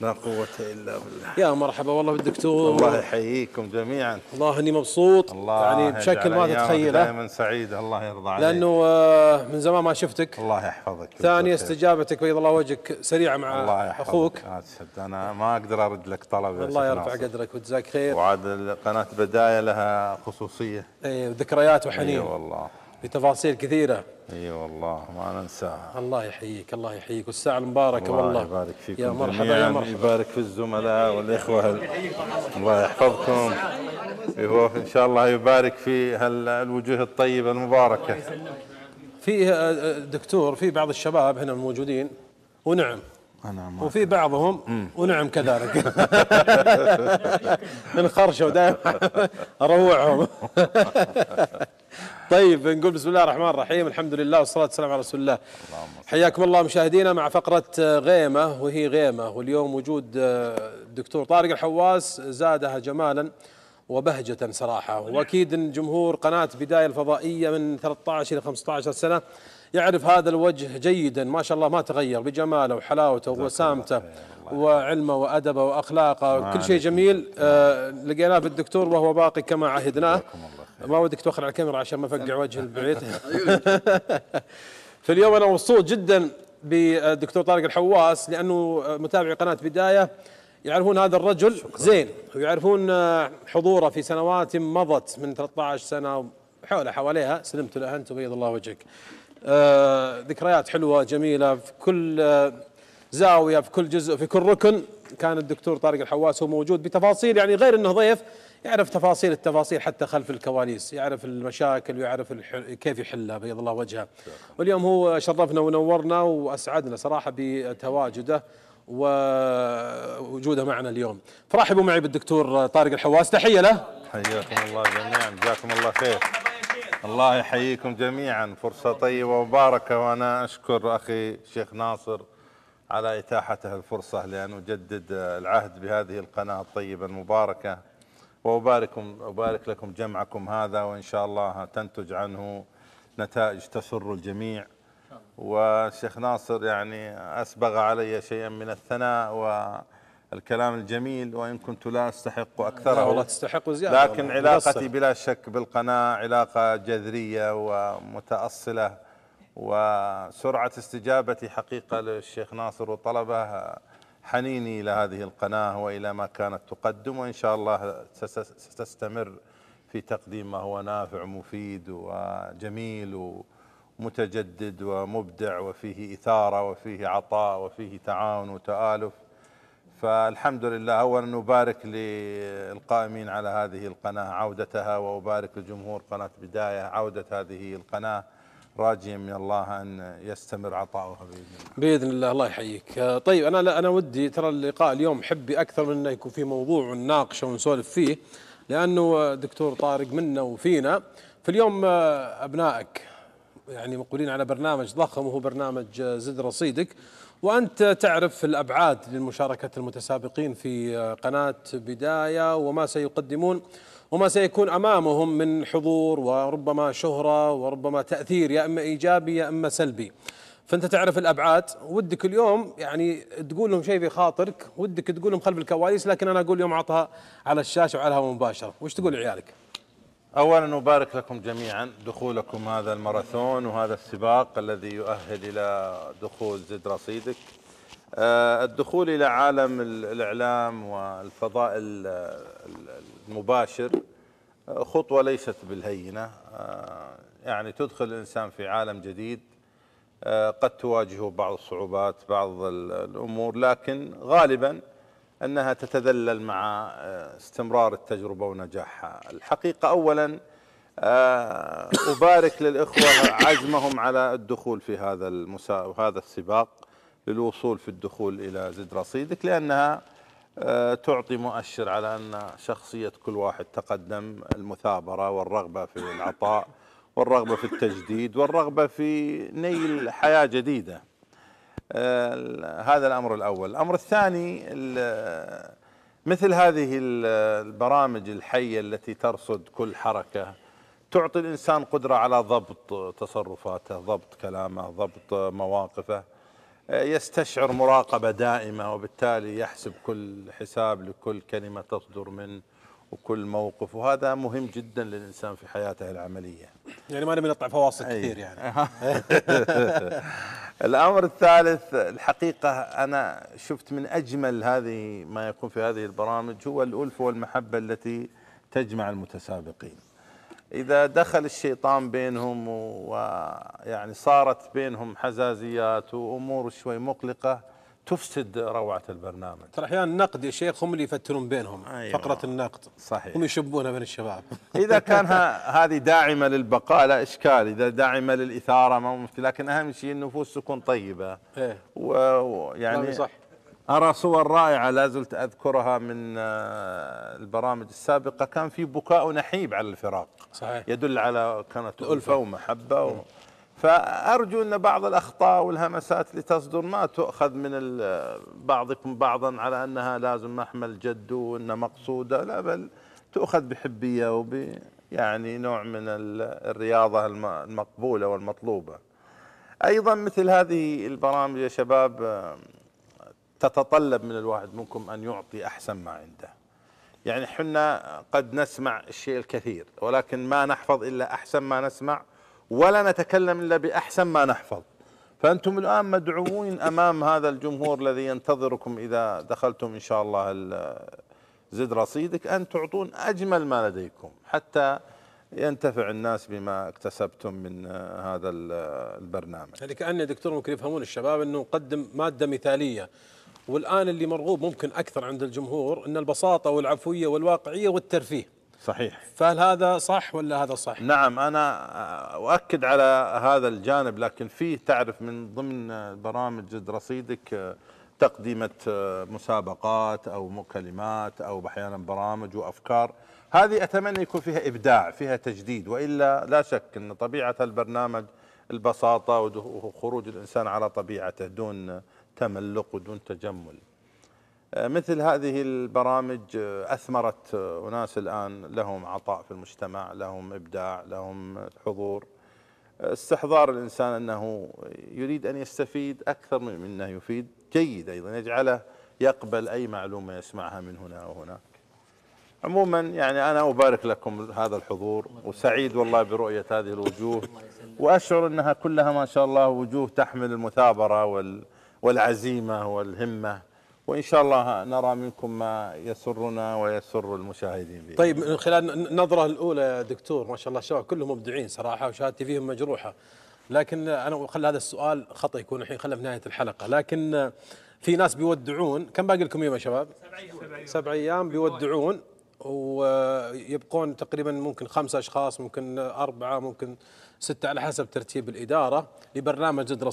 لا قوة إلا بالله يا مرحبا والله بالدكتور الله يحييكم جميعا والله إني مبسوط الله يعني بشكل ما تتخيله دائما سعيد الله يرضى عليك لأنه آه، من زمان ما شفتك الله يحفظك ثاني استجابتك بيض الله وجهك سريعة مع الله يحفظك. أخوك أنا ما أقدر أرد لك طلب الله يرفع قدرك وجزاك خير وعاد قناة بداية لها خصوصية اي ذكريات وحنين اي والله بتفاصيل كثيرة اي والله ما ننساها الله يحييك الله يحييك والساعة المباركة الله والله يبارك فيكم يا مرحبا يا مرحبا يبارك في الزملاء والإخوة الله يحفظكم هو إيوه، إن شاء الله يبارك في هالوجوه الطيبة المباركة في آه، آه، دكتور في بعض الشباب هنا الموجودين ونعم نعم وفي بعضهم ونعم كذلك انخرشوا دائما اروعهم طيب نقول بسم الله الرحمن الرحيم الحمد لله والصلاة والسلام على رسول الله حياكم الله مشاهدينا مع فقرة آه، غيمة وهي غيمة واليوم وجود الدكتور آه، طارق الحواس زادها جمالا وبهجة صراحة وأكيد أن جمهور قناة بداية الفضائية من 13 إلى 15 سنة يعرف هذا الوجه جيدا ما شاء الله ما تغير بجماله وحلاوته ووسامته وعلمه وأدبه وأخلاقه كل شيء جميل آه لقيناه في الدكتور وهو باقي كما عهدناه ما ودك توخر على الكاميرا عشان ما افقع وجه البعيد أيوة. فاليوم انا مبسوط جدا بالدكتور طارق الحواس لانه متابعي قناه بدايه يعرفون هذا الرجل شكرا. زين ويعرفون حضوره في سنوات مضت من 13 سنه حوله حواليها سلمت له انت وبيض الله وجهك آه، ذكريات حلوه جميله في كل آه، زاويه في كل جزء في كل ركن كان الدكتور طارق الحواس هو موجود بتفاصيل يعني غير انه ضيف يعرف تفاصيل التفاصيل حتى خلف الكواليس يعرف المشاكل ويعرف كيف يحلها بيض الله وجهه واليوم هو شرفنا ونورنا واسعدنا صراحه بتواجده ووجوده معنا اليوم فرحبوا معي بالدكتور طارق الحواس تحيه له حياكم الله جميعا جزاكم الله خير الله يحييكم جميعا فرصه طيبه ومباركه وانا اشكر اخي الشيخ ناصر على إتاحته الفرصة لأن أجدد العهد بهذه القناة الطيبة المباركة وأباركم أبارك لكم جمعكم هذا وإن شاء الله تنتج عنه نتائج تسر الجميع والشيخ ناصر يعني أسبغ علي شيئا من الثناء و الكلام الجميل وإن كنت لا أستحق أكثره لا والله تستحق زيادة لكن علاقتي بلا شك بالقناة علاقة جذرية ومتأصلة وسرعة استجابتي حقيقة للشيخ ناصر وطلبه حنيني إلى هذه القناة وإلى ما كانت تقدم وإن شاء الله ستستمر في تقديم ما هو نافع ومفيد وجميل ومتجدد ومبدع وفيه إثارة وفيه عطاء وفيه تعاون وتآلف فالحمد لله أولا أبارك للقائمين على هذه القناة عودتها وأبارك لجمهور قناة بداية عودة هذه القناة راجيا من الله ان يستمر عطاؤها باذن الله. باذن الله الله يحييك. آه، طيب انا انا ودي ترى اللقاء اليوم حبي اكثر من انه يكون في موضوع ونناقشه ونسولف فيه لانه آه، دكتور طارق منا وفينا في اليوم آه، ابنائك يعني مقبلين على برنامج ضخم وهو برنامج زد رصيدك وانت تعرف الابعاد لمشاركه المتسابقين في قناه بدايه وما سيقدمون وما سيكون امامهم من حضور وربما شهره وربما تاثير يا اما ايجابي يا اما سلبي. فانت تعرف الابعاد ودك اليوم يعني تقول لهم شيء في خاطرك ودك تقول لهم خلف الكواليس لكن انا اقول اليوم عطها على الشاشه وعلى الهواء مباشره، وش تقول لعيالك؟ اولا ابارك لكم جميعا دخولكم هذا الماراثون وهذا السباق الذي يؤهل الى دخول زد رصيدك آه، الدخول إلى عالم الإعلام والفضاء آه، المباشر آه، خطوة ليست بالهينة يعني تدخل الإنسان في عالم جديد قد تواجهه بعض الصعوبات بعض الأمور لكن غالبا أنها تتذلل مع استمرار التجربة ونجاحها الحقيقة أولا أبارك للإخوة عزمهم على الدخول في هذا المسا... هذا السباق للوصول في الدخول إلى زد رصيدك لأنها آه، تعطي مؤشر على أن شخصية كل واحد تقدم المثابرة والرغبة في العطاء والرغبة في التجديد والرغبة في نيل حياة جديدة آه، هذا الأمر الأول الأمر الثاني مثل هذه البرامج الحية التي ترصد كل حركة تعطي الإنسان قدرة على ضبط تصرفاته ضبط كلامه ضبط مواقفه يستشعر مراقبة دائمة وبالتالي يحسب كل حساب لكل كلمة تصدر منه وكل موقف وهذا مهم جدا للإنسان في حياته العملية يعني ما نبي نطلع فواصل كثير يعني الأمر الثالث الحقيقة أنا شفت من أجمل هذه ما يكون في هذه البرامج هو الألفة والمحبة التي تجمع المتسابقين إذا دخل الشيطان بينهم ويعني صارت بينهم حزازيات وأمور شوي مقلقة تفسد روعة البرنامج ترى أحيانا النقد يا شيخ هم اللي يفترون بينهم أيوة. فقرة النقد صحيح هم يشبونها بين الشباب إذا كان هذه داعمة للبقاء لا إشكال إذا داعمة للإثارة ما مشكلة لكن أهم شيء النفوس تكون طيبة إيه؟ ويعني صح أرى صور رائعة لا زلت أذكرها من آه، البرامج السابقة كان في بكاء نحيب على الفراق صحيح. يدل على كانت ألفة ومحبة و... فأرجو أن بعض الأخطاء والهمسات اللي تصدر ما تؤخذ من بعضكم بعضا على أنها لازم محمل جد وأنها مقصودة لا بل تؤخذ بحبية وب يعني نوع من الرياضة المقبولة والمطلوبة أيضا مثل هذه البرامج يا شباب آه، تتطلب من الواحد منكم أن يعطي أحسن ما عنده يعني حنا قد نسمع الشيء الكثير ولكن ما نحفظ إلا أحسن ما نسمع ولا نتكلم إلا بأحسن ما نحفظ فأنتم الآن مدعوين أمام هذا الجمهور الذي ينتظركم إذا دخلتم إن شاء الله زد رصيدك أن تعطون أجمل ما لديكم حتى ينتفع الناس بما اكتسبتم من هذا البرنامج. يعني كأن دكتور ممكن يفهمون الشباب أنه نقدم مادة مثالية والان اللي مرغوب ممكن اكثر عند الجمهور ان البساطه والعفويه والواقعيه والترفيه صحيح فهل هذا صح ولا هذا صح نعم انا اؤكد على هذا الجانب لكن فيه تعرف من ضمن برامج رصيدك تقديمه مسابقات او كلمات او احيانا برامج وافكار هذه اتمنى يكون فيها ابداع فيها تجديد والا لا شك ان طبيعه البرنامج البساطة وخروج الإنسان على طبيعته دون تملق ودون تجمل آه، مثل هذه البرامج آه، أثمرت آه، أناس الآن لهم عطاء في المجتمع لهم إبداع لهم حضور استحضار الإنسان أنه يريد أن يستفيد أكثر من أنه يفيد جيد أيضا يجعله يقبل أي معلومة يسمعها من هنا وهنا عموما يعني أنا أبارك لكم هذا الحضور وسعيد والله برؤية هذه الوجوه وأشعر أنها كلها ما شاء الله وجوه تحمل المثابرة وال والعزيمة والهمة وإن شاء الله نرى منكم ما يسرنا ويسر المشاهدين بي. طيب من خلال النظرة الأولى يا دكتور ما شاء الله شباب كلهم مبدعين صراحة وشهادتي فيهم مجروحة لكن أنا خلى هذا السؤال خطأ يكون الحين خلى في نهاية الحلقة لكن في ناس بيودعون كم باقي لكم يوم يا شباب؟ سبع أيام سبع أيام بيودعون ويبقون تقريبا ممكن خمسة أشخاص ممكن أربعة ممكن ستة على حسب ترتيب الإدارة لبرنامج زد